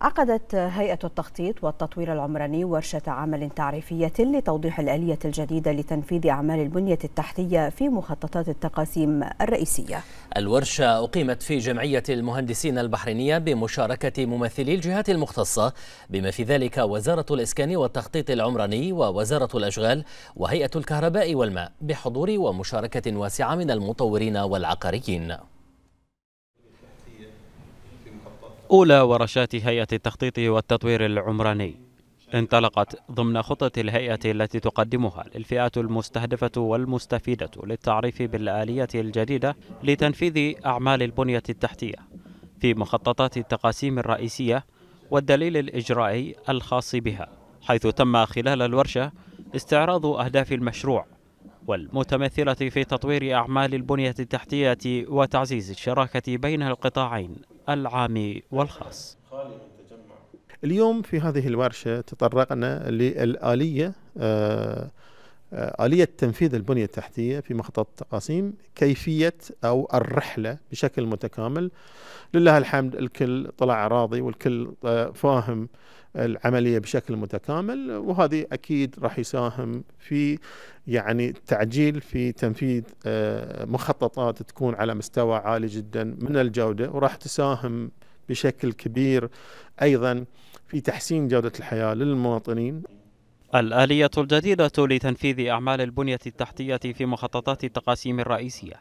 عقدت هيئة التخطيط والتطوير العمراني ورشة عمل تعريفية لتوضيح الآلية الجديدة لتنفيذ أعمال البنية التحتية في مخططات التقاسيم الرئيسية. الورشة أقيمت في جمعية المهندسين البحرينية بمشاركة ممثلي الجهات المختصة بما في ذلك وزارة الإسكان والتخطيط العمراني ووزارة الأشغال وهيئة الكهرباء والماء بحضور ومشاركة واسعة من المطورين والعقاريين. أولى ورشات هيئة التخطيط والتطوير العمراني انطلقت ضمن خطة الهيئة التي تقدمها للفئات المستهدفة والمستفيدة للتعريف بالآلية الجديدة لتنفيذ أعمال البنية التحتية في مخططات التقاسيم الرئيسية والدليل الإجرائي الخاص بها حيث تم خلال الورشة استعراض أهداف المشروع والمتمثلة في تطوير أعمال البنية التحتية وتعزيز الشراكة بين القطاعين العام والخاص اليوم في هذه الورشة تطرقنا للآلية آه، آه، آلية تنفيذ البنية التحتية في مخطط التقاسيم كيفية أو الرحلة بشكل متكامل لله الحمد الكل طلع راضي والكل آه، فاهم العملية بشكل متكامل وهذه أكيد راح يساهم في يعني التعجيل في تنفيذ آه، مخططات تكون على مستوى عالي جدا من الجودة وراح تساهم بشكل كبير أيضا في تحسين جودة الحياة للمواطنين الآلية الجديدة لتنفيذ أعمال البنية التحتية في مخططات التقاسيم الرئيسية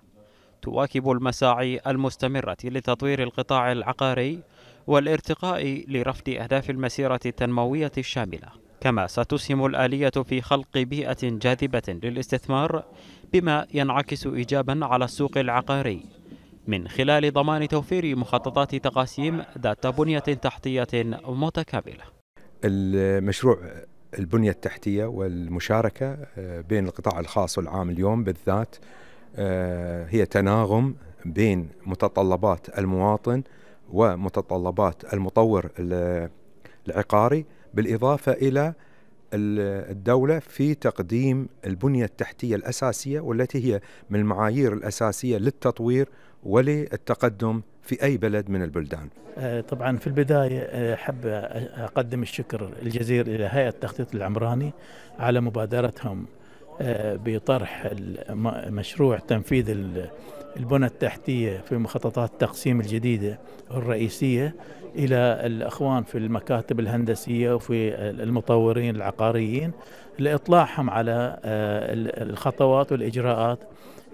تواكب المساعي المستمرة لتطوير القطاع العقاري والارتقاء لرفض أهداف المسيرة التنموية الشاملة كما ستسهم الآلية في خلق بيئة جاذبة للاستثمار بما ينعكس إيجابا على السوق العقاري من خلال ضمان توفير مخططات تقاسيم ذات بنية تحتية متكاملة المشروع البنية التحتية والمشاركة آه، بين القطاع الخاص والعام اليوم بالذات آه، هي تناغم بين متطلبات المواطن ومتطلبات المطور العقاري بالإضافة إلى الدولة في تقديم البنية التحتية الأساسية والتي هي من المعايير الأساسية للتطوير وللتقدم في أي بلد من البلدان آه، طبعا في البداية آه، أحب أقدم الشكر الجزير إلى هيئة التخطيط العمراني على مبادرتهم آه، بطرح مشروع تنفيذ البنى التحتية في مخططات التقسيم الجديدة الرئيسية إلى الأخوان في المكاتب الهندسية وفي المطورين العقاريين لإطلاعهم على آه، الخطوات والإجراءات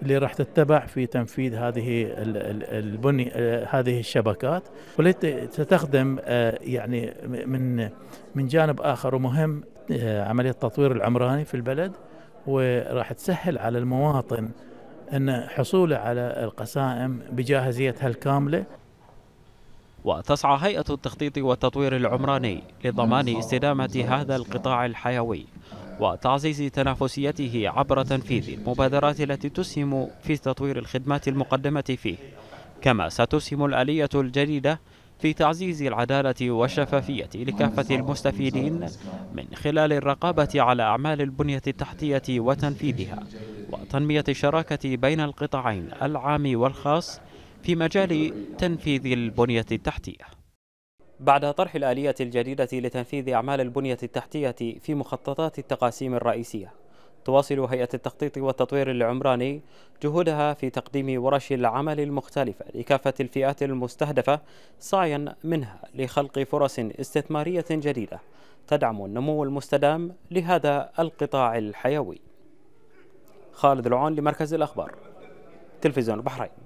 اللي راح تتبع في تنفيذ هذه البني آه، هذه الشبكات والتي ستخدم آه، يعني من من جانب اخر ومهم عمليه التطوير العمراني في البلد وراح تسهل على المواطن أن حصوله على القسائم بجاهزيتها الكاملة وتسعى هيئة التخطيط والتطوير العمراني لضمان استدامة هذا القطاع الحيوي وتعزيز تنافسيته عبر تنفيذ المبادرات التي تسهم في تطوير الخدمات المقدمة فيه كما ستسهم الآلية الجديدة في تعزيز العدالة والشفافية لكافة المستفيدين من خلال الرقابة على أعمال البنية التحتية وتنفيذها وتنمية الشراكة بين القطاعين العام والخاص في مجال تنفيذ البنية التحتية بعد طرح الآلية الجديدة لتنفيذ أعمال البنية التحتية في مخططات التقاسيم الرئيسية تواصل هيئة التخطيط والتطوير العمراني جهودها في تقديم ورش العمل المختلفة لكافة الفئات المستهدفة سعيا منها لخلق فرص استثمارية جديدة تدعم النمو المستدام لهذا القطاع الحيوي خالد العون لمركز الأخبار تلفزيون البحرين